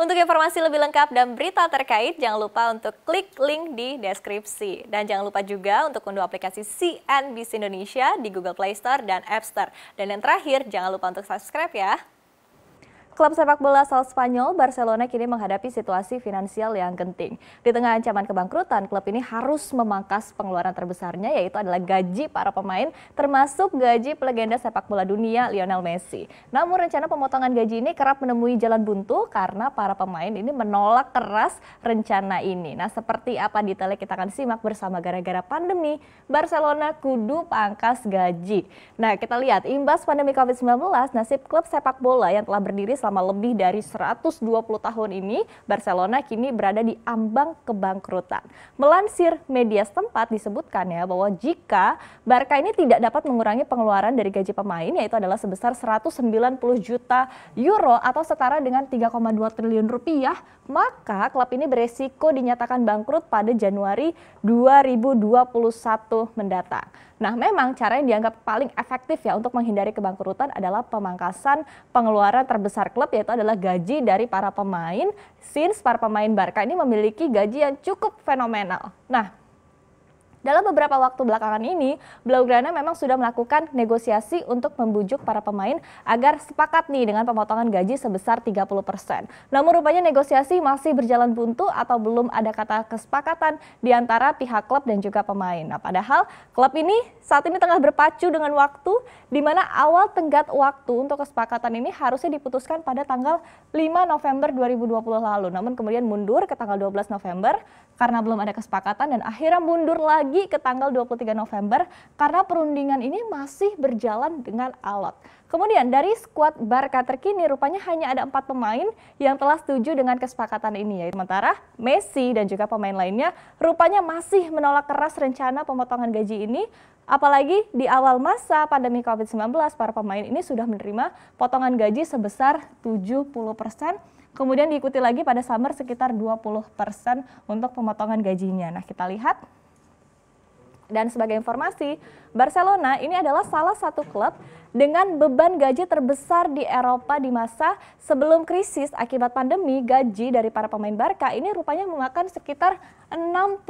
Untuk informasi lebih lengkap dan berita terkait, jangan lupa untuk klik link di deskripsi. Dan jangan lupa juga untuk unduh aplikasi CNBC Indonesia di Google Play Store dan App Store. Dan yang terakhir, jangan lupa untuk subscribe ya. Klub sepak bola asal Spanyol, Barcelona kini menghadapi situasi finansial yang genting. Di tengah ancaman kebangkrutan, klub ini harus memangkas pengeluaran terbesarnya yaitu adalah gaji para pemain termasuk gaji legenda sepak bola dunia Lionel Messi. Namun rencana pemotongan gaji ini kerap menemui jalan buntu karena para pemain ini menolak keras rencana ini. Nah, seperti apa detailnya kita akan simak bersama gara-gara pandemi Barcelona kudu pangkas gaji. Nah, kita lihat imbas pandemi Covid-19 nasib klub sepak bola yang telah berdiri selama lebih dari 120 tahun ini, Barcelona kini berada di ambang kebangkrutan. Melansir media setempat disebutkan ya bahwa jika Barca ini tidak dapat mengurangi pengeluaran dari gaji pemain yaitu adalah sebesar 190 juta euro atau setara dengan 3,2 triliun rupiah, maka klub ini beresiko dinyatakan bangkrut pada Januari 2021 mendatang. Nah, memang cara yang dianggap paling efektif ya untuk menghindari kebangkrutan adalah pemangkasan pengeluaran terbesar klub yaitu adalah gaji dari para pemain. Since para pemain Barca ini memiliki gaji yang cukup fenomenal. Nah, dalam beberapa waktu belakangan ini, Blaugrana memang sudah melakukan negosiasi untuk membujuk para pemain agar sepakat nih dengan pemotongan gaji sebesar 30%. Namun rupanya negosiasi masih berjalan buntu atau belum ada kata kesepakatan di antara pihak klub dan juga pemain. Nah, padahal klub ini saat ini tengah berpacu dengan waktu di mana awal tenggat waktu untuk kesepakatan ini harusnya diputuskan pada tanggal 5 November 2020 lalu. Namun kemudian mundur ke tanggal 12 November karena belum ada kesepakatan dan akhirnya mundur lagi lagi ke tanggal 23 November karena perundingan ini masih berjalan dengan alot. Kemudian dari skuad Barca terkini rupanya hanya ada empat pemain yang telah setuju dengan kesepakatan ini. Ya. Sementara Messi dan juga pemain lainnya rupanya masih menolak keras rencana pemotongan gaji ini. Apalagi di awal masa pandemi COVID-19 para pemain ini sudah menerima potongan gaji sebesar 70 persen kemudian diikuti lagi pada summer sekitar 20% untuk pemotongan gajinya. Nah, kita lihat dan sebagai informasi, Barcelona ini adalah salah satu klub dengan beban gaji terbesar di Eropa di masa sebelum krisis akibat pandemi, gaji dari para pemain Barca ini rupanya memakan sekitar 61%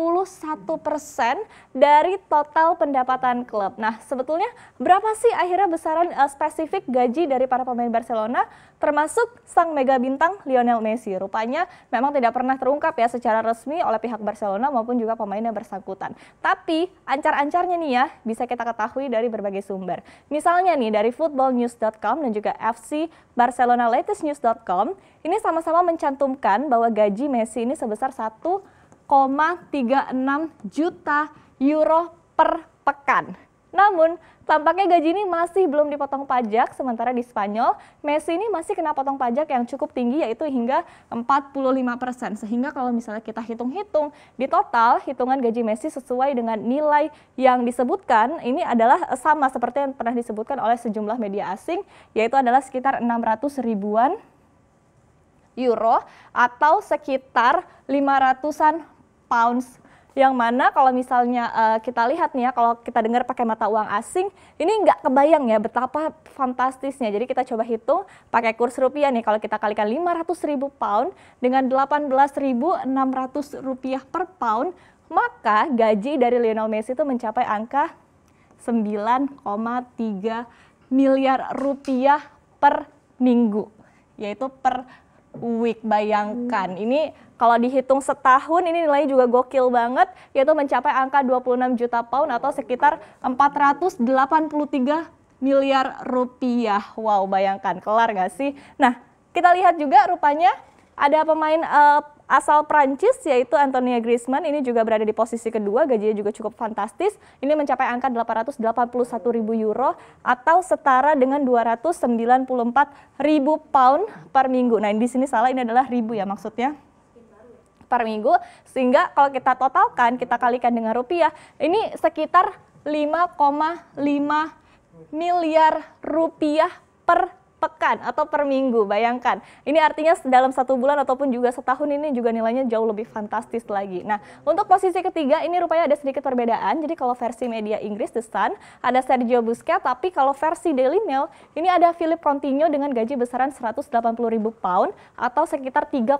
dari total pendapatan klub. Nah, sebetulnya berapa sih akhirnya besaran uh, spesifik gaji dari para pemain Barcelona termasuk sang mega bintang Lionel Messi? Rupanya memang tidak pernah terungkap ya secara resmi oleh pihak Barcelona maupun juga pemain yang bersangkutan. Tapi ancar-ancarnya nih ya bisa kita ketahui dari berbagai sumber. Misalnya nih dari footballnews.com dan juga FC Barcelona latestnews.com ini sama-sama mencantumkan bahwa gaji Messi ini sebesar 1,36 juta euro per pekan. Namun, tampaknya gaji ini masih belum dipotong pajak, sementara di Spanyol, Messi ini masih kena potong pajak yang cukup tinggi yaitu hingga 45%. persen Sehingga kalau misalnya kita hitung-hitung, di total hitungan gaji Messi sesuai dengan nilai yang disebutkan, ini adalah sama seperti yang pernah disebutkan oleh sejumlah media asing, yaitu adalah sekitar 600 ribuan euro atau sekitar 500-an pounds yang mana kalau misalnya uh, kita lihat nih ya kalau kita dengar pakai mata uang asing ini nggak kebayang ya betapa fantastisnya jadi kita coba hitung pakai kurs rupiah nih kalau kita kalikan 500 ribu pound dengan 18.600 rupiah per pound maka gaji dari Lionel Messi itu mencapai angka 9,3 miliar rupiah per minggu yaitu per week. Bayangkan ini kalau dihitung setahun ini nilainya juga gokil banget yaitu mencapai angka 26 juta pound atau sekitar 483 miliar rupiah. Wow, bayangkan kelar gak sih? Nah, kita lihat juga rupanya ada pemain uh, asal Prancis yaitu Antonia Griezmann ini juga berada di posisi kedua gajinya juga cukup fantastis ini mencapai angka 881 ribu euro atau setara dengan 294 ribu pound per minggu nah di sini salah ini adalah ribu ya maksudnya per minggu sehingga kalau kita totalkan kita kalikan dengan rupiah ini sekitar 5,5 miliar rupiah per pekan atau per minggu. Bayangkan, ini artinya dalam satu bulan ataupun juga setahun ini juga nilainya jauh lebih fantastis lagi. Nah, untuk posisi ketiga ini rupanya ada sedikit perbedaan. Jadi kalau versi media Inggris The Sun ada Sergio Busquets, tapi kalau versi Daily Mail ini ada Philip Coutinho dengan gaji besaran 180 ribu pound atau sekitar 3,3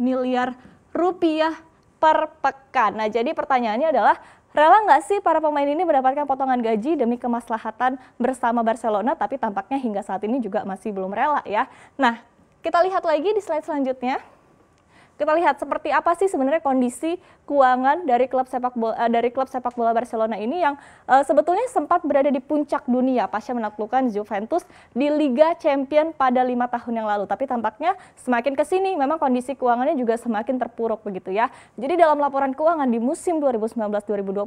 miliar rupiah per pekan. Nah, jadi pertanyaannya adalah Rela nggak sih para pemain ini mendapatkan potongan gaji demi kemaslahatan bersama Barcelona, tapi tampaknya hingga saat ini juga masih belum rela ya. Nah, kita lihat lagi di slide selanjutnya. Kita lihat seperti apa sih sebenarnya kondisi keuangan dari klub sepak bola eh, dari klub sepak bola Barcelona ini yang uh, sebetulnya sempat berada di puncak dunia pasca menaklukkan Juventus di Liga Champion pada lima tahun yang lalu. Tapi tampaknya semakin ke sini memang kondisi keuangannya juga semakin terpuruk begitu ya. Jadi dalam laporan keuangan di musim 2019-2020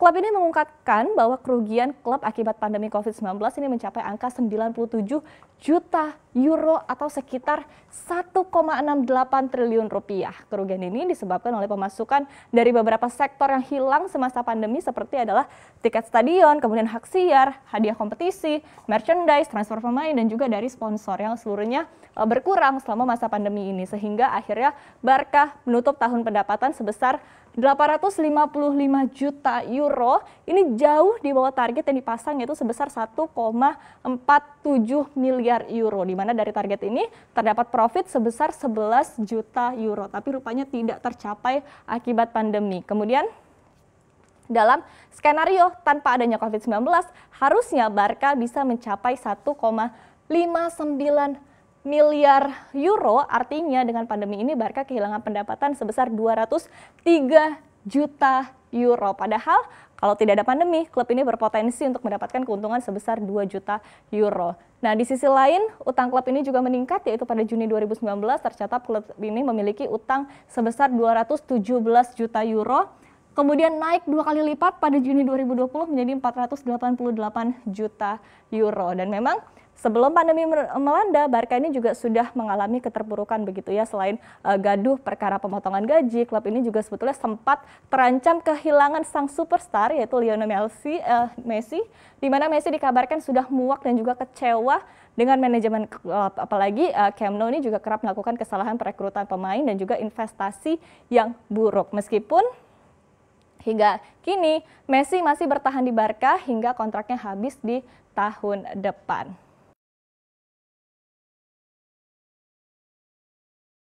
Klub ini mengungkapkan bahwa kerugian klub akibat pandemi COVID-19 ini mencapai angka 97 juta euro atau sekitar 1,68 triliun rupiah. Kerugian ini disebabkan oleh pemasukan dari beberapa sektor yang hilang semasa pandemi seperti adalah tiket stadion, kemudian hak siar, hadiah kompetisi, merchandise, transfer pemain, dan juga dari sponsor yang seluruhnya eh, berkurang selama masa pandemi ini. Sehingga akhirnya Barca menutup tahun pendapatan sebesar 855 juta euro ini jauh di bawah target yang dipasang yaitu sebesar 1,47 miliar euro di mana dari target ini terdapat profit sebesar 11 juta euro tapi rupanya tidak tercapai akibat pandemi. Kemudian dalam skenario tanpa adanya COVID-19 harusnya Barca bisa mencapai 1,59 miliar euro, artinya dengan pandemi ini Barca kehilangan pendapatan sebesar 203 juta euro. Padahal kalau tidak ada pandemi, klub ini berpotensi untuk mendapatkan keuntungan sebesar 2 juta euro. Nah, di sisi lain, utang klub ini juga meningkat yaitu pada Juni 2019 tercatat klub ini memiliki utang sebesar 217 juta euro kemudian naik dua kali lipat pada Juni 2020 menjadi 488 juta euro dan memang Sebelum pandemi melanda, Barca ini juga sudah mengalami keterpurukan begitu ya. Selain uh, gaduh perkara pemotongan gaji, klub ini juga sebetulnya sempat terancam kehilangan sang superstar yaitu Lionel Messi, uh, Messi di mana Messi dikabarkan sudah muak dan juga kecewa dengan manajemen klub. Apalagi uh, Camp Nou ini juga kerap melakukan kesalahan perekrutan pemain dan juga investasi yang buruk. Meskipun Hingga kini, Messi masih bertahan di Barca hingga kontraknya habis di tahun depan.